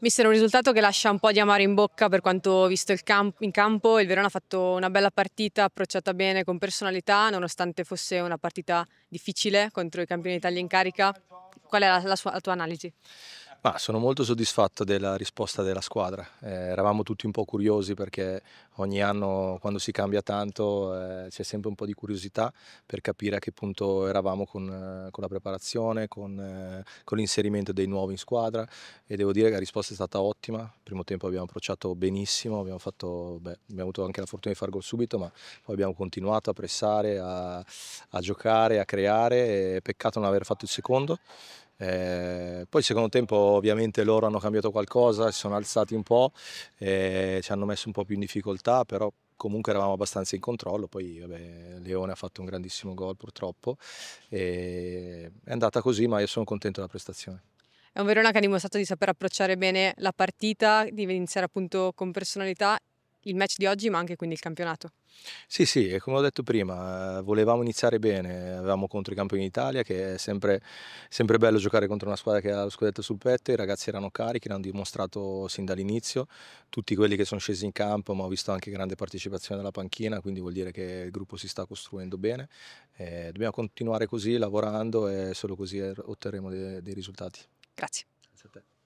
Mister, un risultato che lascia un po' di amaro in bocca per quanto visto camp in campo. Il Verona ha fatto una bella partita, approcciata bene con personalità, nonostante fosse una partita difficile contro i campioni d'Italia in carica. Qual è la, la, sua, la tua analisi? Ma sono molto soddisfatto della risposta della squadra, eh, eravamo tutti un po' curiosi perché ogni anno quando si cambia tanto eh, c'è sempre un po' di curiosità per capire a che punto eravamo con, eh, con la preparazione, con, eh, con l'inserimento dei nuovi in squadra e devo dire che la risposta è stata ottima, il primo tempo abbiamo approcciato benissimo, abbiamo, fatto, beh, abbiamo avuto anche la fortuna di far gol subito ma poi abbiamo continuato a pressare, a, a giocare, a creare, peccato non aver fatto il secondo eh, poi secondo tempo ovviamente loro hanno cambiato qualcosa, si sono alzati un po', eh, ci hanno messo un po' più in difficoltà, però comunque eravamo abbastanza in controllo, poi vabbè, Leone ha fatto un grandissimo gol purtroppo, e è andata così ma io sono contento della prestazione. È un Verona che ha dimostrato di saper approcciare bene la partita, di iniziare appunto con personalità il match di oggi, ma anche quindi il campionato. Sì, sì, come ho detto prima, eh, volevamo iniziare bene, avevamo contro i campioni d'Italia, che è sempre, sempre, bello giocare contro una squadra che ha lo scudetto sul petto, i ragazzi erano carichi, l'hanno dimostrato sin dall'inizio, tutti quelli che sono scesi in campo, ma ho visto anche grande partecipazione dalla panchina, quindi vuol dire che il gruppo si sta costruendo bene, eh, dobbiamo continuare così, lavorando e solo così eh, otterremo dei, dei risultati. Grazie. Grazie a te.